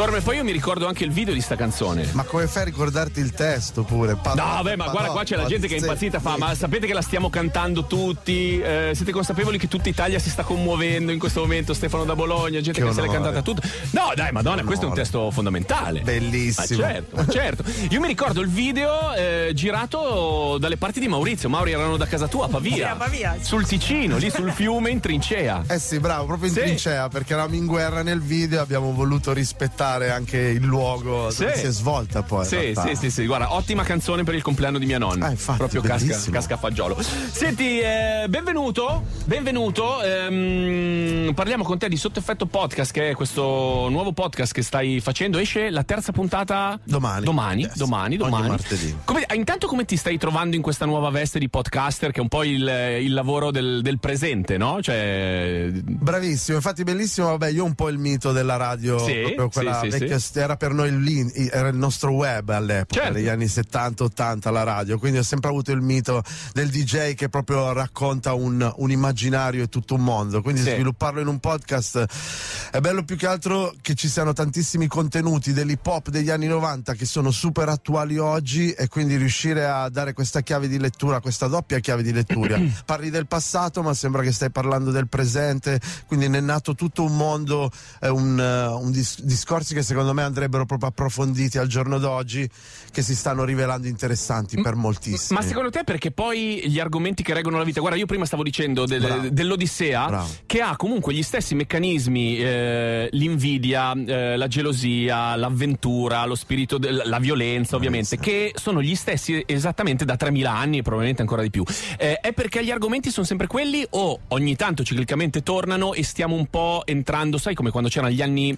Torme, poi io mi ricordo anche il video di sta canzone. Ma come fai a ricordarti il testo pure? Pa- no, beh, ma pa- guarda, pa- qua c'è la gente che è impazzita, fa, ma sapete che la stiamo cantando tutti? Eh, siete consapevoli che tutta Italia si sta commuovendo in questo momento? Stefano da Bologna, gente che, che se l'è cantata tutta. No, dai, madonna, questo è un testo fondamentale. Bellissimo. Ma certo, ma certo. Io mi ricordo il video eh, girato dalle parti di Maurizio. Mauri erano da casa tua a Pavia. Pavia. Sul Ticino, lì sul fiume, in trincea. Eh sì, bravo, proprio in sì. trincea, perché eravamo in guerra nel video e abbiamo voluto rispettare ricordare anche il luogo sì. dove si è svolta poi. Sì, sì, sì, sì, guarda, ottima canzone per il compleanno di mia nonna. Ah, infatti, Proprio casca, casca, a fagiolo. Senti, eh, benvenuto benvenuto. Ehm, parliamo con te di Sotto Effetto Podcast, che è questo nuovo podcast che stai facendo. Esce la terza puntata domani. Domani, yes. domani, domani. Ogni martedì. Come, ah, intanto, come ti stai trovando in questa nuova veste di podcaster, che è un po' il, il lavoro del, del, presente, no? Cioè... Bravissimo, infatti, bellissimo. Vabbè, io un po' il mito della radio, sì, proprio quella sì, vecchia, sì, era per noi lì, era il nostro web all'epoca, certo. negli anni 70-80, la radio. Quindi ho sempre avuto il mito del DJ che proprio racconta un, un'immagine immaginario è tutto un mondo, quindi sì. svilupparlo in un podcast è bello più che altro che ci siano tantissimi contenuti dell'hip hop degli anni 90 che sono super attuali oggi e quindi riuscire a dare questa chiave di lettura, questa doppia chiave di lettura. Parli del passato ma sembra che stai parlando del presente, quindi ne è nato tutto un mondo, eh, un, uh, un dis- discorsi che secondo me andrebbero proprio approfonditi al giorno d'oggi che si stanno rivelando interessanti per moltissimi. Ma secondo te perché poi gli argomenti che reggono la vita? Guarda, io prima stavo dicendo del, Bravo. Eh, dell'Odissea Bravo. che ha comunque gli stessi meccanismi, eh, l'invidia, eh, la gelosia, l'avventura, lo spirito, de- la violenza ovviamente, che sono gli stessi esattamente da 3000 anni, e probabilmente ancora di più. Eh, è perché gli argomenti sono sempre quelli o ogni tanto ciclicamente tornano e stiamo un po' entrando, sai come quando c'erano gli anni...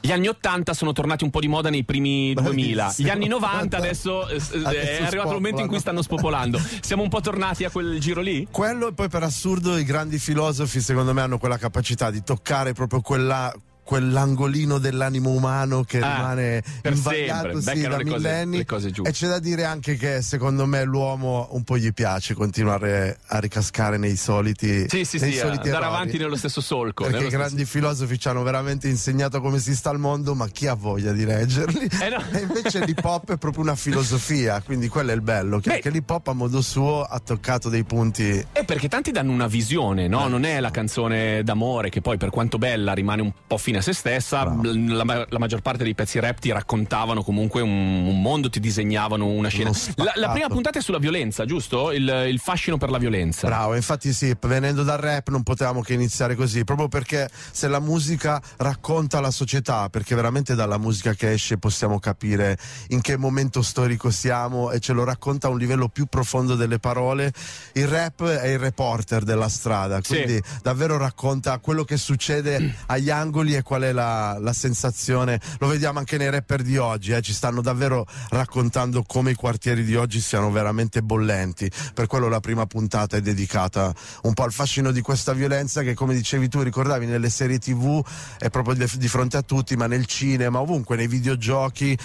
Gli anni 80 sono tornati un po' di moda nei primi 2000. Gli anni 90 adesso, eh, eh, adesso è arrivato il momento in cui stanno spopolando. Siamo un po' tornati a quel giro lì? Quello e poi per assurdo i grandi filosofi secondo me hanno quella capacità di toccare proprio quella, quell'angolino dell'animo umano che ah, rimane invariato sì, da millenni. Cose, cose e c'è da dire anche che secondo me l'uomo un po' gli piace continuare a ricascare nei soliti Sì, sì, nei sì, soliti andare errori. avanti nello stesso solco. Perché i grandi stesso... filosofi ci hanno veramente insegnato come si sta al mondo, ma chi ha voglia di leggerli? Eh no. e invece l'hip hop è proprio una filosofia, quindi quello è il bello, che anche l'hip hop a modo suo ha toccato dei punti. E eh, perché tanti danno una visione, no? Eh. Non è la canzone d'amore che poi per quanto bella rimane un po' finale fine a se stessa. La, la, maggior parte dei pezzi rap ti raccontavano comunque un, un mondo, ti disegnavano una scena. La, la, prima puntata è sulla violenza, giusto? Il, il, fascino per la violenza. Bravo, infatti sì, venendo dal rap non potevamo che iniziare così, proprio perché se la musica racconta la società, perché veramente dalla musica che esce possiamo capire in che momento storico siamo e ce lo racconta a un livello più profondo delle parole. Il rap è il reporter della strada, quindi sì. davvero racconta quello che succede agli angoli e qual è la, la sensazione. Lo vediamo anche nei rapper di oggi, eh, ci stanno davvero raccontando come i quartieri di oggi siano veramente bollenti. Per quello la prima puntata è dedicata un po' al fascino di questa violenza che, come dicevi tu, ricordavi nelle serie TV è proprio di, di fronte a tutti, ma nel cinema, ovunque, nei videogiochi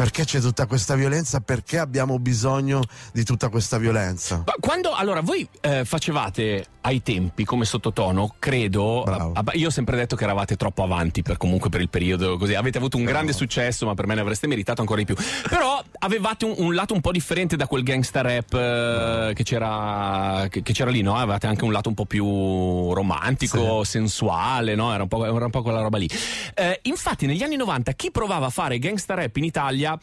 perché c'è tutta questa violenza, perché abbiamo bisogno di tutta questa violenza. Ma quando allora voi eh, facevate ai tempi come sottotono, credo, a, io ho sempre detto che eravate troppo avanti per comunque per il periodo così, avete avuto un Bravo. grande successo, ma per me ne avreste meritato ancora di più. Però avevate un, un lato un po' differente da quel gangster rap eh, che, c'era, che, che, c'era, lì, no? Avevate anche un lato un po' più romantico, sì. sensuale, no? Era un, era un po', quella roba lì. Eh, infatti negli anni 90 chi provava a fare gangster rap in Italia Italia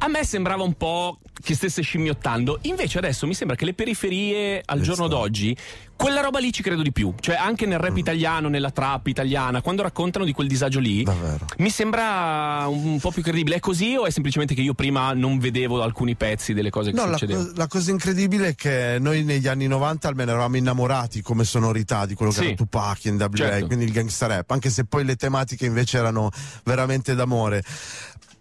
a me sembrava un po' che stesse scimmiottando, invece adesso mi sembra che le periferie al giorno d'oggi, quella roba lì ci credo di più, cioè anche nel rap mm. italiano, nella trap italiana, quando raccontano di quel disagio lì, Davvero. mi sembra un po' più credibile. È così o è semplicemente che io prima non vedevo alcuni pezzi delle cose che no, succedevano? La, la cosa incredibile è che noi negli anni 90 almeno eravamo innamorati come sonorità di quello che sì. era Tupac, NWA, certo. quindi il gangster rap, anche se poi le tematiche invece erano veramente d'amore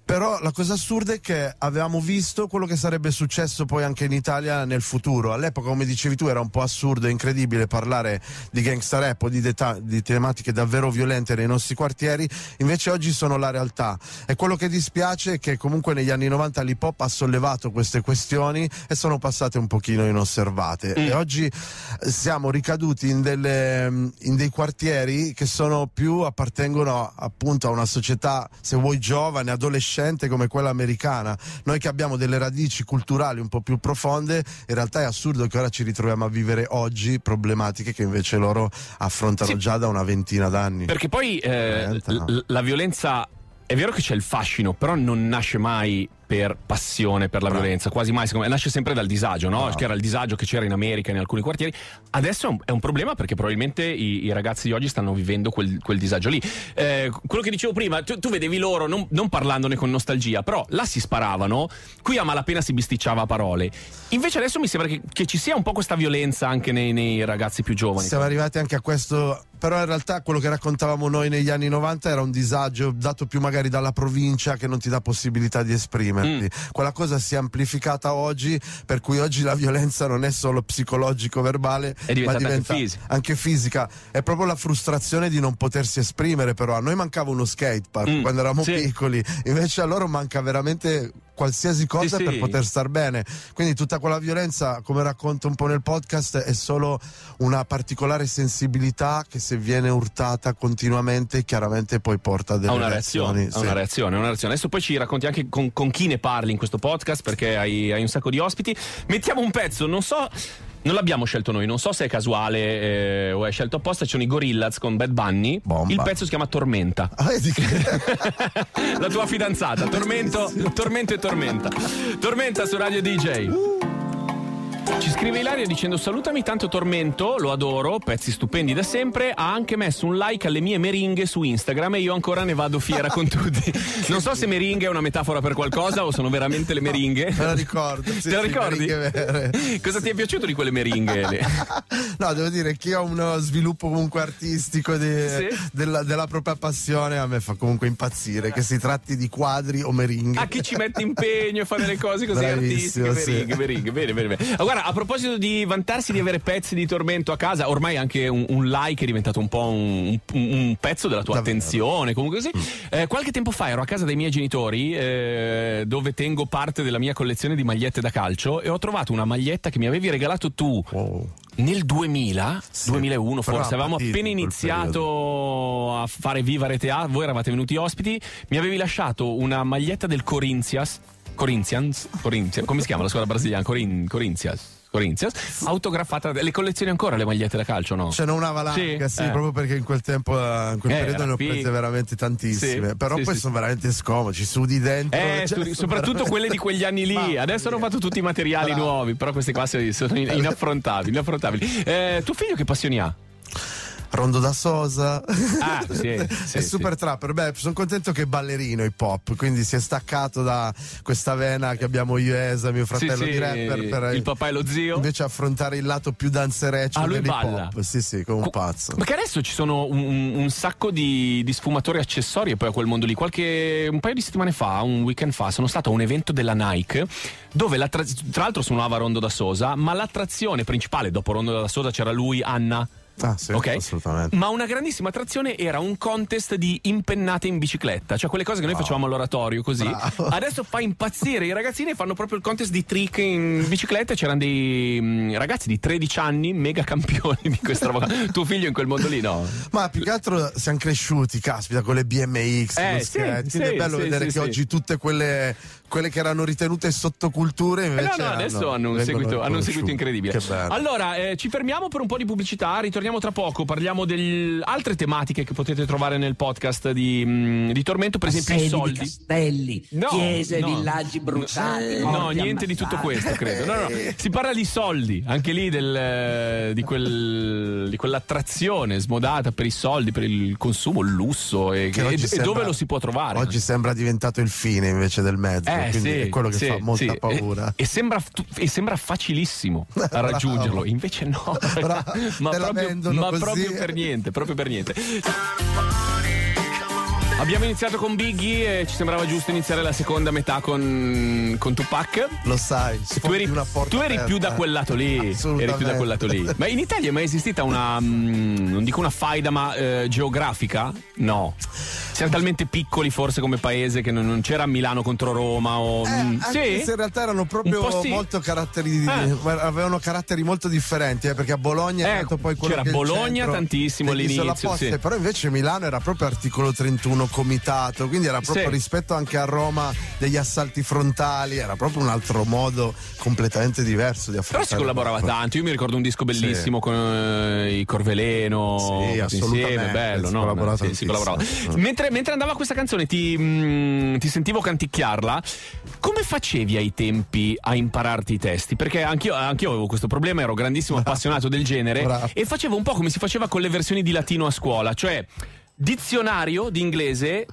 però la cosa assurda è che avevamo visto quello che sarebbe successo poi anche in Italia nel futuro. All'epoca, come dicevi tu, era un po' assurdo e incredibile parlare di gangsta rap o di, deta- di tematiche davvero violente nei nostri quartieri, invece oggi sono la realtà. E quello che dispiace è che comunque negli anni 90 l'hip hop ha sollevato queste questioni e sono passate un pochino inosservate. Mm. E oggi eh, siamo ricaduti in, delle, mm, in dei quartieri che sono più appartengono appunto a una società, se vuoi giovane, adolescente crescente come quella americana. Noi che abbiamo delle radici culturali un po' più profonde, in realtà è assurdo che ora ci ritroviamo a vivere oggi problematiche che invece loro affrontano sì, già da una ventina d'anni. Perché poi eh, 30, no? la violenza è vero che c'è il fascino, però non nasce mai per passione per la Bravo. violenza, quasi mai, secondo me, nasce sempre dal disagio, no? Bravo. C'era il disagio che c'era in America in alcuni quartieri, adesso è un, è un problema perché probabilmente i, i, ragazzi di oggi stanno vivendo quel, quel disagio lì. Eh, quello che dicevo prima, tu, tu vedevi loro non, non, parlandone con nostalgia, però là si sparavano, qui a malapena si bisticciava a parole. Invece adesso mi sembra che, che ci sia un po' questa violenza anche nei, nei ragazzi più giovani. Siamo arrivati anche a questo però in realtà quello che raccontavamo noi negli anni 90 era un disagio dato più magari dalla provincia che non ti dà possibilità di esprimere martedì. Mm. Quella cosa si è amplificata oggi, per cui oggi la violenza non è solo psicologico-verbale, ma diventa anche fisica. anche fisica. È proprio la frustrazione di non potersi esprimere, però a noi mancava uno skatepark mm. quando eravamo sì. piccoli, invece a loro manca veramente qualsiasi cosa sì, per sì. poter star bene. Quindi tutta quella violenza, come racconto un po' nel podcast, è solo una particolare sensibilità che se viene urtata continuamente chiaramente poi porta a delle una reazioni. reazione, sì. una reazione, una reazione. Adesso poi ci racconti anche con, con chi ne parli in questo podcast perché hai, hai un sacco di ospiti. Mettiamo un pezzo, non so non l'abbiamo scelto noi, non so se è casuale eh, o è scelto apposta. Ci sono i Gorillaz con Bad Bunny. Bomba. Il pezzo si chiama Tormenta. Ah, La tua fidanzata, tormento, tormento e tormenta. Tormenta su Radio DJ. Uh. Ci scrive Ilaria dicendo salutami tanto Tormento, lo adoro, pezzi stupendi da sempre, ha anche messo un like alle mie meringhe su Instagram e io ancora ne vado fiera con tutti. Non so se meringhe è una metafora per qualcosa o sono veramente le meringhe. No, me la ricordo. Sì, Te la ricordi? Cosa sì. ti è piaciuto di quelle meringhe? no, devo dire che io ho uno sviluppo comunque artistico de, sì. della, della, propria passione, a me fa comunque impazzire, che si tratti di quadri o meringhe. A ah, chi ci mette impegno a fare le cose così Bravissimo, artistiche, meringhe, meringhe, bene, bene, bene. Allora, a proposito di vantarsi di avere pezzi di tormento a casa, ormai anche un, un like è diventato un po' un, un, un pezzo della tua Davvero. attenzione. Comunque così. Mm. Eh, qualche tempo fa ero a casa dei miei genitori, eh, dove tengo parte della mia collezione di magliette da calcio, e ho trovato una maglietta che mi avevi regalato tu. Wow nel 2000, sì, 2001 forse, avevamo appena iniziato a fare Viva Rete A, voi eravate venuti ospiti, mi avevi lasciato una maglietta del Corinthians, Corinthians, Corinthians come si chiama la squadra brasiliana? Corin, Corinthians. Corinthians, autografata. Le collezioni ancora le magliette da calcio, no? Ce n'è una valanga, sì, sì eh. proprio perché in quel tempo, eh, in quel eh, periodo ne ho prese veramente tantissime. Sì, Però sì, poi sono veramente scomoci, sudi dentro. Eh, cioè, studi, soprattutto veramente... quelle di quegli anni lì. Adesso hanno fatto tutti i materiali nuovi, però queste qua sono inaffrontabili. inaffrontabili. Eh, tuo figlio che passioni ha? Rondo da Sosa. Ah, sì, sì, è super trapper. Beh, sono contento che è ballerino hip hop, quindi si è staccato da questa vena che abbiamo io e Esa, mio fratello sì, di rapper. Per il papà e lo zio. Invece affrontare il lato più danzereccio ah, dell'hip hop. Sì, sì, come un pazzo. Perché adesso ci sono un, un sacco di, di sfumatori accessori poi a quel mondo lì. Qualche, un paio di settimane fa, un weekend fa, sono stato a un evento della Nike dove tra l'altro suonava Rondo da Sosa, ma l'attrazione principale dopo Rondo da Sosa c'era lui, Anna Ah, sì, okay? assolutamente. Ma una grandissima attrazione era un contest di impennate in bicicletta, cioè quelle cose che noi wow. facevamo all'oratorio così. Bravo. Adesso fa impazzire i ragazzini e fanno proprio il contest di trick in bicicletta. C'erano dei mm, ragazzi di 13 anni, mega campioni di questa roba. Tuo figlio in quel mondo lì, no? Ma più che altro siamo cresciuti, caspita, con le BMX, eh, sì, Sì, è bello sì, vedere che oggi tutte quelle, quelle, che erano ritenute sottoculture invece eh no, no, adesso hanno, hanno un seguito, hanno un seguito incredibile. Allora, eh, ci fermiamo per un po' di pubblicità, ritorniamo torniamo tra poco. Parliamo di altre tematiche che potete trovare nel podcast di, mm, di Tormento, per Assedi esempio i soldi. Castelli, no, chiese, no. villaggi bruciati. No, niente ammazzati. di tutto questo, credo. No, no. Si parla di soldi, anche lì del, eh, di, quel, di, quell'attrazione smodata per i soldi, per il consumo, il lusso e, che e, sembra, e dove lo si può trovare. Oggi sembra diventato il fine invece del mezzo, eh, quindi sì, è quello che sì, fa molta sì. paura. E, e, sembra, e sembra facilissimo a raggiungerlo, invece no. Bravo. Ma proprio prendono Ma così. proprio per niente, proprio per niente. Abbiamo iniziato con Biggie e ci sembrava giusto iniziare la seconda metà con, con Tupac. Lo sai, tu eri, tu eri più da quel lato lì. Eri più da quel lato lì. Ma in Italia è mai esistita una, mm, non dico una faida, ma eh, geografica? No. Siamo talmente piccoli forse come paese che non, non c'era Milano contro Roma o... Eh, mh, mm, sì? in realtà erano proprio sì. molto caratteri, eh. avevano caratteri molto differenti, eh, perché a Bologna è eh, poi quello C'era Bologna centro, tantissimo all'inizio. Poste, sì. Però invece Milano era proprio articolo 31 Milano Comitato, quindi era proprio sì. rispetto anche a Roma degli assalti frontali, era proprio un altro modo completamente diverso di affrontare. Però si collaborava tanto, io mi ricordo un disco bellissimo sì. con eh, i Corveleno, sì, assolutamente. insieme, bello, si no? Collaborava sì, si collaborava. Mentre, mentre, andava questa canzone ti, mh, mm, ti sentivo canticchiarla, come facevi ai tempi a impararti i testi? Perché anch'io, anch'io avevo questo problema, ero grandissimo appassionato del genere Bravo. e facevo un po' come si faceva con le versioni di latino a scuola, cioè dizionario di inglese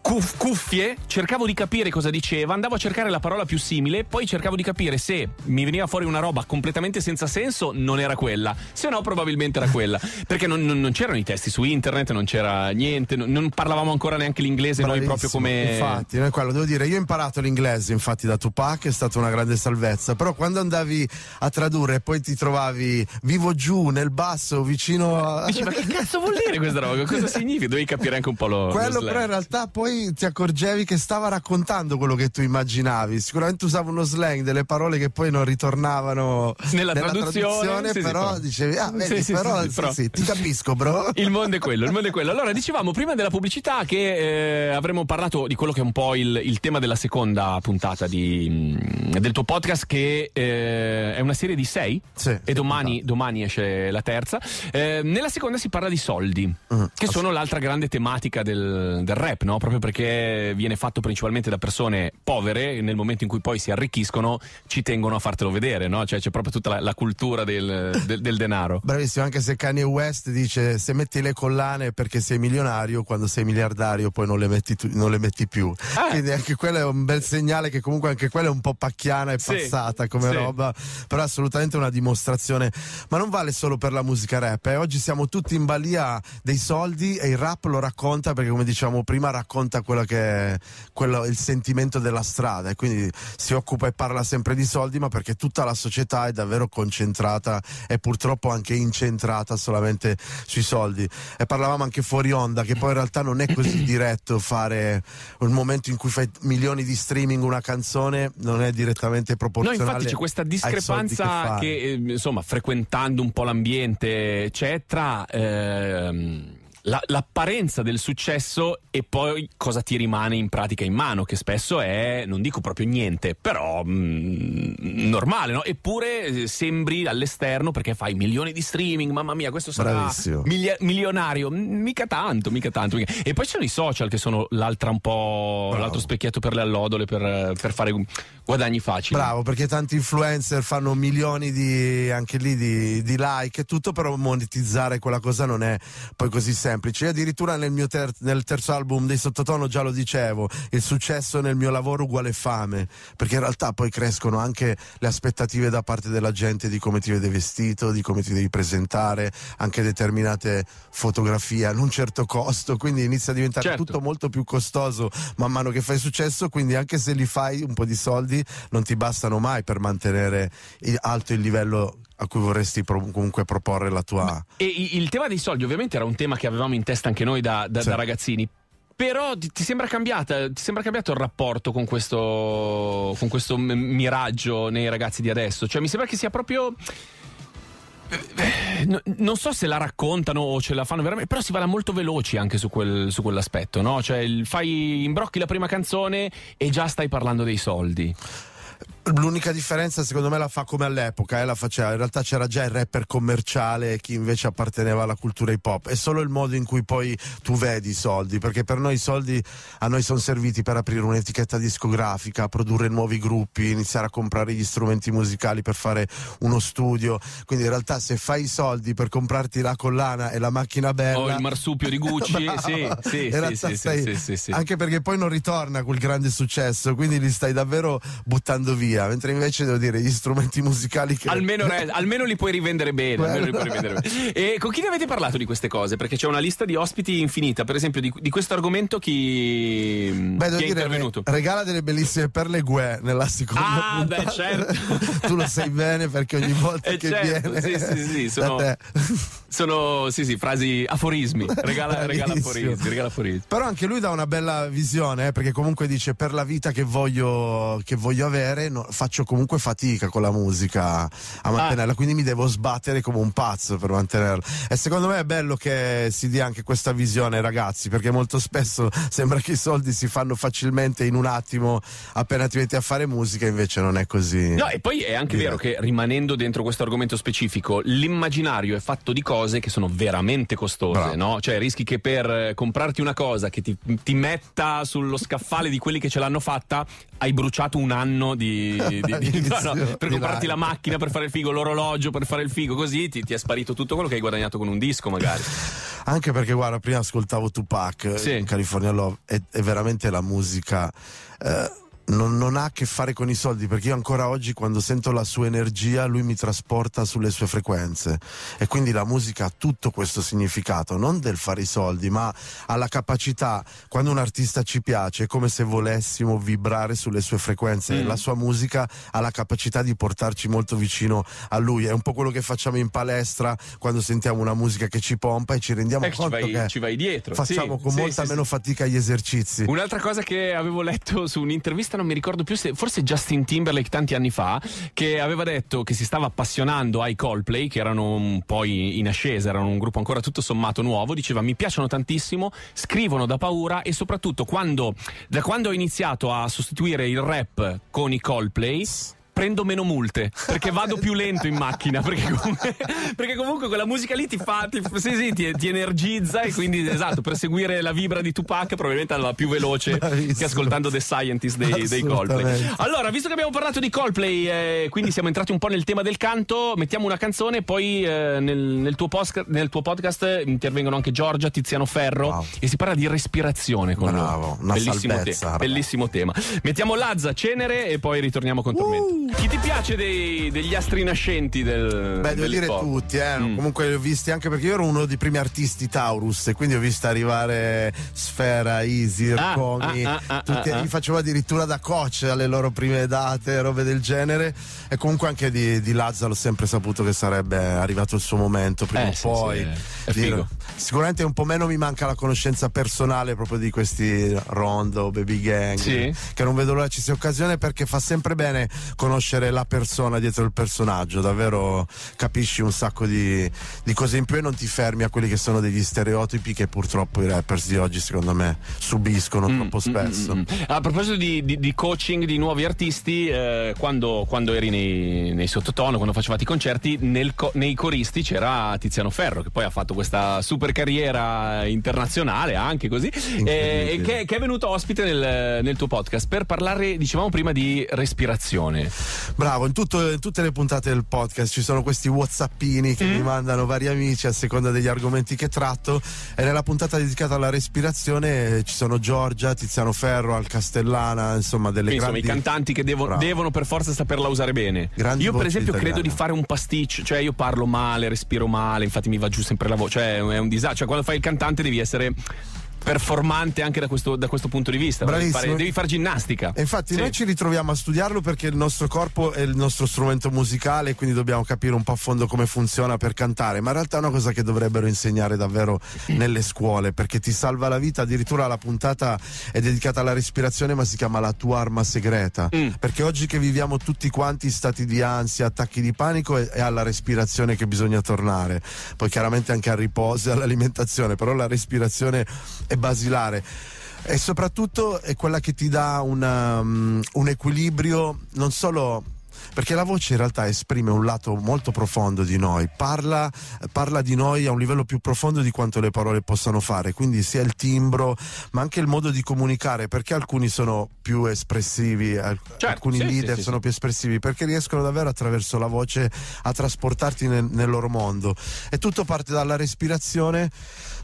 cuff- cuffie, cercavo di capire cosa diceva, andavo a cercare la parola più simile, poi cercavo di capire se mi veniva fuori una roba completamente senza senso, non era quella, se no probabilmente era quella, perché non, non, non c'erano i testi su internet, non c'era niente, non, non parlavamo ancora neanche l'inglese Bravissimo, noi proprio come... Infatti, è quello, devo dire, io ho imparato l'inglese infatti da Tupac, è stata una grande salvezza, però quando andavi a tradurre e poi ti trovavi vivo giù, nel basso, vicino a... Dici, ma che cazzo vuol dire questa roba? Cosa significa? Dovevi capire anche un po' lo... Quello lo però in realtà poi poi ti accorgevi che stava raccontando quello che tu immaginavi. Sicuramente usava uno slang, delle parole che poi non ritornavano nella, nella traduzione, traduzione sì, ah, però sì, dicevi, ah, vedi, sì, però, però, sì, ti capisco, bro. Il mondo è quello, il mondo è quello. Allora, dicevamo prima della pubblicità che eh, avremmo parlato di quello che è un po' il, il tema della seconda puntata di, mm, del tuo podcast, che eh, è una serie di sei. e domani, domani, esce la terza. Eh, nella seconda si parla di soldi, uh-huh. che sono l'altra grande tematica del, del rap, no? Proprio perché viene fatto principalmente da persone povere e nel momento in cui poi si arricchiscono ci tengono a fartelo vedere, no? Cioè c'è proprio tutta la, la cultura del, del, del, denaro. Bravissimo, anche se Kanye West dice se metti le collane perché sei milionario, quando sei miliardario poi non le metti, tu, non le metti più. Ah. Quindi anche quello è un bel segnale che comunque anche quello è un po' pacchiana e sì. passata come sì. roba, però assolutamente una dimostrazione. Ma non vale solo per la musica rap, eh? oggi siamo tutti in balia dei soldi e il rap lo racconta perché come diciamo prima racconta racconta quello che è quello, il sentimento della strada e quindi si occupa e parla sempre di soldi, ma perché tutta la società è davvero concentrata e purtroppo anche incentrata solamente sui soldi. E parlavamo anche fuori onda che poi in realtà non è così diretto fare un momento in cui fai milioni di streaming una canzone, non è direttamente proporzionale. No, infatti c'è questa discrepanza che, che ehm, insomma, frequentando un po' l'ambiente c'è tra... Ehm la, l'apparenza del successo e poi cosa ti rimane in pratica in mano, che spesso è, non dico proprio niente, però mh, mm, normale, no? Eppure eh, sembri all'esterno perché fai milioni di streaming, mamma mia, questo sarà mili- milionario, mica tanto, mica tanto. Mica. E poi ci sono i social che sono l'altra un po', Bravo. l'altro specchietto per le allodole, per, per, fare guadagni facili. Bravo, perché tanti influencer fanno milioni di, anche lì di, di like e tutto, però monetizzare quella cosa non è poi così semplice semplici. Addirittura nel, mio ter- nel terzo album dei Sottotono già lo dicevo, il successo nel mio lavoro uguale fame, perché in realtà poi crescono anche le aspettative da parte della gente di come ti vede vestito, di come ti devi presentare, anche determinate fotografie ad un certo costo, quindi inizia a diventare certo. tutto molto più costoso man mano che fai successo, quindi anche se li fai un po' di soldi non ti bastano mai per mantenere alto il livello a cui vorresti pro- comunque proporre la tua... E il tema dei soldi ovviamente era un tema che avevamo in testa anche noi da, da, sì. da ragazzini, però ti, sembra cambiata, ti, sembra cambiato il rapporto con questo, con questo miraggio nei ragazzi di adesso? Cioè, mi sembra che sia proprio. Eh, non so se la raccontano o ce la fanno veramente, però si va molto veloci anche su, quel, su quell'aspetto, no? Cioè, fai imbrocchi la prima canzone e già stai parlando dei soldi. L'unica differenza secondo me la fa come all'epoca, eh, la faceva. in realtà c'era già il rapper commerciale e chi invece apparteneva alla cultura hip hop, è solo il modo in cui poi tu vedi i soldi, perché per noi i soldi a noi sono serviti per aprire un'etichetta discografica, produrre nuovi gruppi, iniziare a comprare gli strumenti musicali per fare uno studio, quindi in realtà se fai i soldi per comprarti la collana e la macchina bella... O oh, il marsupio di Gucci, sì, sì, sì, sì, stai... sì, sì, sì, Anche perché poi non ritorna quel grande successo, quindi li stai davvero buttando vado via, mentre invece devo dire gli strumenti musicali che... Almeno, almeno li puoi rivendere bene. li puoi rivendere bene. E con chi ne avete parlato di queste cose? Perché c'è una lista di ospiti infinita, per esempio di, di questo argomento chi, beh, chi è dire, intervenuto? regala delle bellissime perle Gue nella seconda ah, puntata. beh, certo. tu lo sai bene perché ogni volta eh, che certo, viene... Sì, sì, sì, sono, sono sì, sì, frasi aforismi, regala, regala aforismi, regala aforismi. Però anche lui dà una bella visione, eh, perché comunque dice per la vita che voglio, che voglio avere suonare no, faccio comunque fatica con la musica a ah. mantenerla, ah. quindi mi devo sbattere come un pazzo per mantenerla. E secondo me è bello che si dia anche questa visione ai ragazzi, perché molto spesso sembra che i soldi si fanno facilmente in un attimo appena ti metti a fare musica, invece non è così. No, e poi è anche vero che rimanendo dentro questo argomento specifico, l'immaginario è fatto di cose che sono veramente costose, Bravo. no? Cioè rischi che per eh, comprarti una cosa che ti, ti metta sullo scaffale di quelli che ce l'hanno fatta, hai bruciato un anno di di, di, di no, no, per di comprarti la macchina, per fare il figo, l'orologio, per fare il figo, così ti, ti, è sparito tutto quello che hai guadagnato con un disco magari. Anche perché guarda, prima ascoltavo Tupac sì. in California Love, è, è veramente la musica... Eh, non, non, ha a che fare con i soldi, perché io ancora oggi quando sento la sua energia lui mi trasporta sulle sue frequenze e quindi la musica ha tutto questo significato, non del fare i soldi, ma ha la capacità, quando un artista ci piace, è come se volessimo vibrare sulle sue frequenze, mm. la sua musica ha la capacità di portarci molto vicino a lui, è un po' quello che facciamo in palestra quando sentiamo una musica che ci pompa e ci rendiamo eh, conto ci vai, che ci vai dietro. Facciamo sì, con sì, molta sì, meno fatica gli esercizi. Un'altra cosa che avevo letto su un'intervista artista, non mi ricordo più se forse Justin Timberlake tanti anni fa, che aveva detto che si stava appassionando ai Coldplay, che erano un poi in ascesa, erano un gruppo ancora tutto sommato nuovo, diceva mi piacciono tantissimo, scrivono da paura e soprattutto quando, da quando ho iniziato a sostituire il rap con i Coldplay prendo meno multe perché vado più lento in macchina perché comunque, perché comunque quella musica lì ti fa ti, sì, sì, ti, ti, energizza e quindi esatto per seguire la vibra di Tupac probabilmente andava più veloce Bravissimo. che ascoltando The Scientist dei, dei, Coldplay allora visto che abbiamo parlato di Coldplay eh, quindi siamo entrati un po' nel tema del canto mettiamo una canzone poi eh, nel, nel, tuo post, nel, tuo podcast intervengono anche Giorgia Tiziano Ferro wow. e si parla di respirazione con Bravo, una bellissimo, te- bellissimo tema mettiamo Lazza Cenere e poi ritorniamo con uh. Tormento chi ti piace dei, degli astri nascenti del. Beh, devo dire pop? tutti, eh. Mm. Comunque li ho visti anche perché io ero uno dei primi artisti Taurus e quindi ho visto arrivare Sfera, Easy, ah, Comi. Ah, ah, ah, tutti, ah, li ah. facevo addirittura da coach alle loro prime date, robe del genere. E comunque anche di, di Lazzaro ho sempre saputo che sarebbe arrivato il suo momento prima eh, o sì, poi. Sì, è Sicuramente un po' meno mi manca la conoscenza personale proprio di questi Rondo, Baby Gang. Sì. Che non vedo l'ora ci sia occasione perché fa sempre bene con conoscere la persona dietro il personaggio, davvero capisci un sacco di, di cose in più e non ti fermi a quelli che sono degli stereotipi che purtroppo i rappers di oggi secondo me subiscono mm, troppo mm, spesso. Mm, mm, a proposito di, di, di, coaching di nuovi artisti, eh, quando, quando, eri nei, nei, sottotono, quando facevate i concerti, nel, nei coristi c'era Tiziano Ferro che poi ha fatto questa super carriera internazionale anche così, eh, che, che, è venuto ospite nel, nel tuo podcast per parlare, dicevamo prima, di respirazione. Bravo, in, tutto, in, tutte le puntate del podcast ci sono questi whatsappini che mm. mi mandano vari amici a seconda degli argomenti che tratto e nella puntata dedicata alla respirazione ci sono Giorgia, Tiziano Ferro, Al Castellana, insomma delle Quindi, grandi... Insomma, i cantanti che devo, devono per forza saperla usare bene. Grandi io per esempio italiane. credo di fare un pasticcio, cioè io parlo male, respiro male, infatti mi va giù sempre la voce, cioè è un disastro, cioè quando fai il cantante devi essere performante anche da questo, da questo punto di vista. Devi fare, devi fare, ginnastica. E infatti, sì. noi ci ritroviamo a studiarlo perché il nostro corpo è il nostro strumento musicale, quindi dobbiamo capire un po' a fondo come funziona per cantare. Ma in realtà è una cosa che dovrebbero insegnare davvero nelle scuole perché ti salva la vita. Addirittura la puntata è dedicata alla respirazione, ma si chiama La tua arma segreta. Mm. Perché oggi che viviamo tutti quanti stati di ansia, attacchi di panico, è, è alla respirazione che bisogna tornare. Poi chiaramente anche al riposo e all'alimentazione, però la respirazione è basilare e soprattutto è quella che ti dà una, um, un equilibrio non solo perché la voce in realtà esprime un lato molto profondo di noi, parla, parla di noi a un livello più profondo di quanto le parole possano fare, quindi sia il timbro ma anche il modo di comunicare, perché alcuni sono più espressivi, certo, alcuni sì, leader sì, sono sì. più espressivi, perché riescono davvero attraverso la voce a trasportarti nel, nel loro mondo. E tutto parte dalla respirazione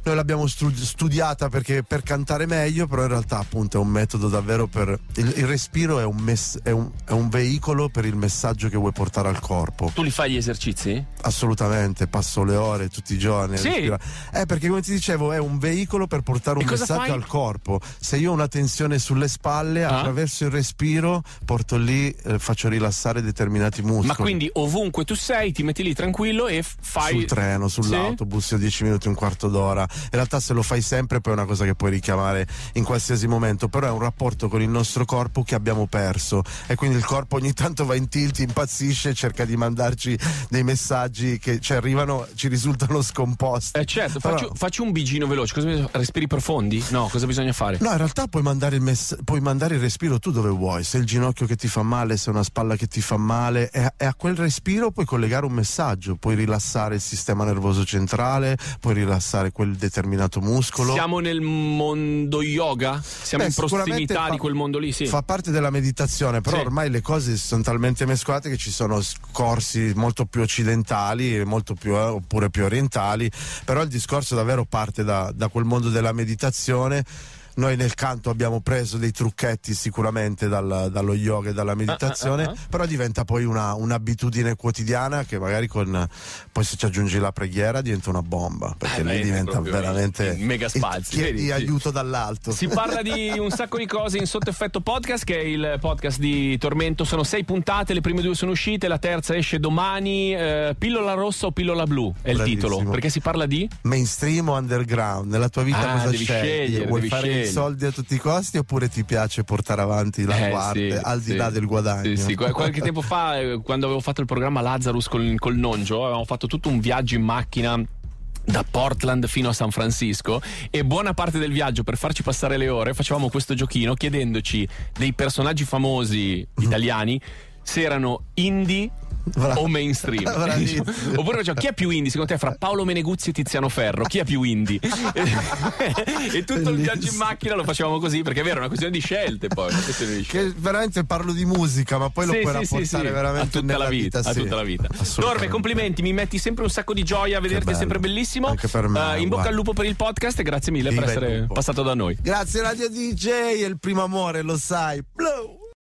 noi l'abbiamo studiata perché per cantare meglio, però in realtà appunto è un metodo davvero per... Il, il respiro è un, mes, è, un, è un veicolo per il messaggio messaggio che vuoi portare al corpo. Tu li fai gli esercizi? Assolutamente, passo le ore tutti i giorni. Sì. Eh, perché come ti dicevo, è un veicolo per portare un e messaggio al corpo. Se io ho una tensione sulle spalle, ah. attraverso il respiro, porto lì, eh, faccio rilassare determinati muscoli. Ma quindi ovunque tu sei, ti metti lì tranquillo e fai. Sul treno, sull'autobus, sì. o 10 minuti, un quarto d'ora. In realtà, se lo fai sempre, poi è una cosa che puoi richiamare in qualsiasi momento. Però è un rapporto con il nostro corpo che abbiamo perso. E quindi il corpo ogni tanto va in tiro Tilt impazzisce e cerca di mandarci dei messaggi che ci arrivano, ci risultano scomposti. Eh certo, allora, faccio, faccio, un bigino veloce, cosa, respiri profondi? No, cosa bisogna fare? No, in realtà puoi mandare, mess- puoi mandare, il respiro tu dove vuoi, se il ginocchio che ti fa male, se una spalla che ti fa male e a, e a quel respiro puoi collegare un messaggio, puoi rilassare il sistema nervoso centrale, puoi rilassare quel determinato muscolo. Siamo nel mondo yoga? Siamo Beh, in prossimità fa, di quel mondo lì, sì. Fa parte della meditazione, però sì. ormai le cose sono talmente messe alcune squadre che ci sono corsi molto più occidentali, molto più, eh, oppure più orientali, però il discorso davvero parte da, da quel mondo della meditazione noi nel canto abbiamo preso dei trucchetti sicuramente dal, dallo yoga e dalla ah, ah, meditazione, uh, uh, uh, però diventa poi una, un'abitudine quotidiana che magari con poi se ci aggiungi la preghiera diventa una bomba, perché eh, lì diventa veramente il, mega spazio. Chiedi vedi, aiuto dall'alto. Si parla di un sacco di cose in sotto effetto podcast che è il podcast di Tormento, sono sei puntate, le prime due sono uscite, la terza esce domani, eh, pillola rossa o pillola blu è Bravissimo. il titolo, perché si parla di mainstream o underground, nella tua vita ah, cosa devi scegli? Scegliere, Vuoi devi fare scegliere soldi a tutti i costi oppure ti piace portare avanti la eh, parte sì, al di sì, là del guadagno? Sì, Qu- qualche tempo fa, eh, quando avevo fatto il programma Lazarus col, col Nongio, avevamo fatto tutto un viaggio in macchina da Portland fino a San Francisco e buona parte del viaggio per farci passare le ore facevamo questo giochino chiedendoci dei personaggi famosi mm. italiani mm se erano indie Bra- o mainstream. Diciamo. Oppure cioè, chi è più indie? Secondo te fra Paolo Meneguzzi e Tiziano Ferro, chi è più indie? e tutto Bellissimo. il viaggio in macchina lo facevamo così, perché è vero, è una questione di scelte poi. Di scelte. Che veramente parlo di musica, ma poi sì, lo puoi sì, rapportare sì, veramente a tutta la vita. vita a tutta la vita. Dorme, complimenti, mi metti sempre un sacco di gioia a vederti, è sempre bellissimo. Anche per me, uh, in bocca al lupo per il podcast e grazie mille Viva per essere passato da noi. Grazie Radio DJ, è il primo amore, lo sai. Blue.